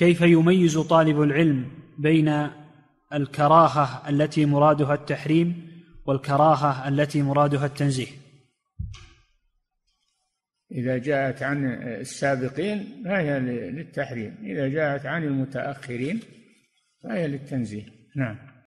كيف يميز طالب العلم بين الكراهه التي مرادها التحريم والكراهه التي مرادها التنزيه اذا جاءت عن السابقين فهي للتحريم اذا جاءت عن المتاخرين فهي للتنزيه نعم